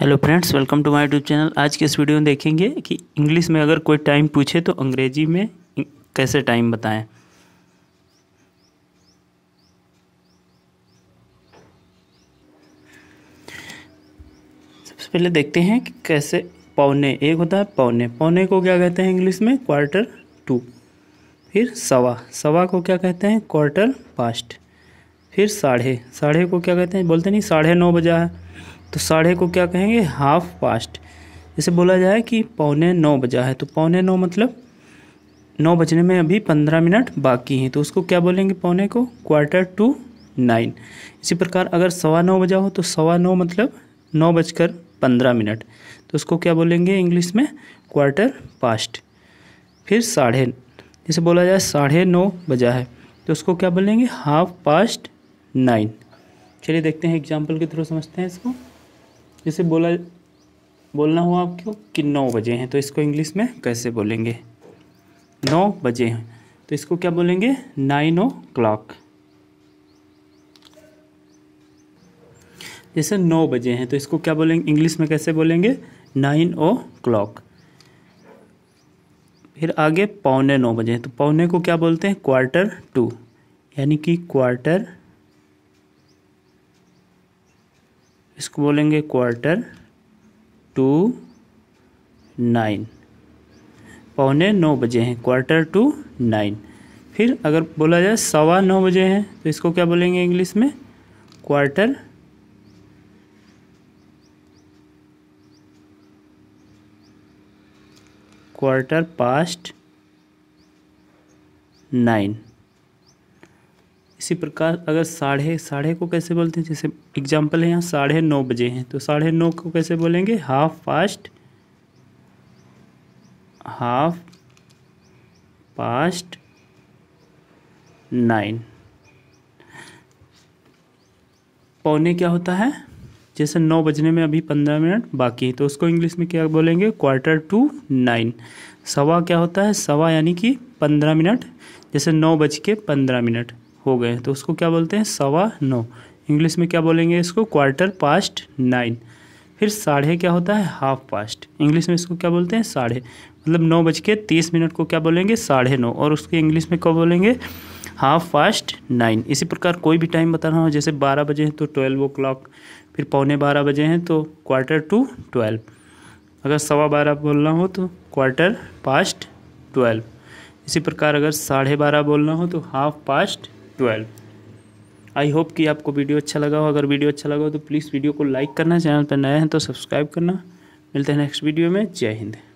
hello friends welcome to my YouTube channel आज के इस वीडियो में देखेंगे कि इंग्लिश में अगर कोई टाइम पूछे तो अंग्रेजी में कैसे टाइम बताएं सबसे पहले देखते हैं कि कैसे पौने एक होता है पौने पौने को क्या कहते हैं इंग्लिश में क्वार्टर टू फिर सवा सवा को क्या कहते हैं क्वार्टर पास्ट फिर साढ़े साढ़े को क्या कहते हैं बोलते नहीं साढ़े नौ बजा है तो साढ़े को क्या कहेंगे हाफ पास्ट जैसे बोला जाए कि पौने नौ बजा है तो पौने नौ मतलब नौ बजने में अभी पंद्रह मिनट बाकी हैं तो उसको क्या बोलेंगे पौने को क्वार्टर टू नाइन इसी प्रकार अगर सवा नौ बजा हो तो सवा नौ मतलब नौ बजकर पंद्रह मिनट तो उसको क्या बोलेंगे इंग्लिश में क्वार्टर पास्ट फिर साढ़े जैसे बोला जाए साढ़े नौ बजा है तो उसको क्या बोलेंगे हाफ पास्ट नाइन चलिए देखते हैं एग्जाम्पल के थ्रू समझते हैं इसको जैसे बोला बोलना हुआ आपको कि नौ बजे हैं तो इसको इंग्लिश में कैसे बोलेंगे नौ बजे हैं तो इसको क्या बोलेंगे नाइन ओ क्लॉक जैसे नौ बजे हैं तो इसको क्या बोलेंगे इंग्लिश में कैसे बोलेंगे नाइन ओ क्लॉक फिर आगे पौने नौ बजे तो पौने को क्या बोलते हैं क्वार्टर टू यानी कि क्वार्टर इसको बोलेंगे क्वार्टर टू नाइन पौने नौ बजे हैं क्वार्टर टू नाइन फिर अगर बोला जाए सवा नौ बजे हैं तो इसको क्या बोलेंगे इंग्लिश में क्वार्टर क्वार्टर पास्ट नाइन इसी प्रकार अगर साढ़े साढ़े को कैसे बोलते हैं जैसे एग्जाम्पल है यहाँ साढ़े नौ बजे हैं तो साढ़े नौ को कैसे बोलेंगे half past half past nine पौने क्या होता है जैसे नौ बजने में अभी पंद्रह मिनट बाकी है तो उसको इंग्लिश में क्या बोलेंगे क्वार्टर टू नाइन सवा क्या होता है सवा यानी कि पंद्रह मिनट जैसे नौ बज के पंद्रह मिनट हो गए तो उसको क्या बोलते हैं सवा नौ इंग्लिश में क्या बोलेंगे इसको क्वार्टर पास्ट नाइन फिर साढ़े क्या होता है हाफ पास्ट इंग्लिश में इसको क्या बोलते हैं साढ़े मतलब नौ बज के तीस मिनट को क्या बोलेंगे साढ़े नौ और उसके इंग्लिश में क्या बोलेंगे हाफ पास्ट नाइन इसी प्रकार कोई भी टाइम बता रहा हूँ जैसे बारह बजे हैं तो ट्वेल्व ओ क्लॉक फिर पौने बारह बजे हैं तो क्वार्टर टू ट्वेल्व अगर सवा बारह बोलना हो तो क्वार्टर पास्ट ट्वेल्व इसी प्रकार अगर साढ़े बारह बोलना हो तो half past twelve I hope कि आपको वीडियो अच्छा लगा हो अगर वीडियो अच्छा लगा हो तो प्लीज़ वीडियो को लाइक करना चैनल पर नए हैं तो सब्सक्राइब करना मिलते हैं नेक्स्ट वीडियो में जय हिंद